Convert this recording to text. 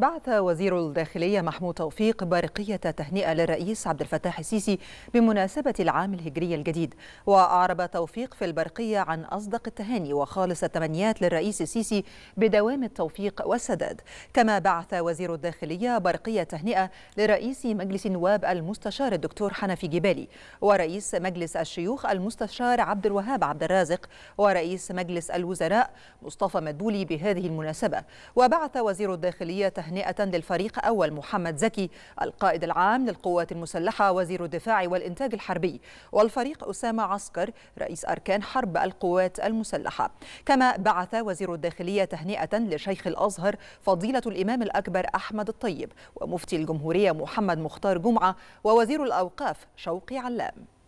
بعث وزير الداخلية محمود توفيق بارقية تهنئة للرئيس عبد الفتاح السيسي بمناسبة العام الهجري الجديد وأعرب توفيق في البرقية عن أصدق التهاني وخالص التمنيات للرئيس السيسي بدوام التوفيق والسداد كما بعث وزير الداخلية برقية تهنئة لرئيس مجلس النواب المستشار الدكتور حنفي جبالي ورئيس مجلس الشيوخ المستشار عبد الوهاب عبد الرازق ورئيس مجلس الوزراء مصطفى مدبولي بهذه المناسبة وبعث وزير الداخلية تهنئة تهنئة للفريق أول محمد زكي القائد العام للقوات المسلحة وزير الدفاع والإنتاج الحربي والفريق أسامة عسكر رئيس أركان حرب القوات المسلحة كما بعث وزير الداخلية تهنئة لشيخ الأزهر فضيلة الإمام الأكبر أحمد الطيب ومفتي الجمهورية محمد مختار جمعة ووزير الأوقاف شوقي علام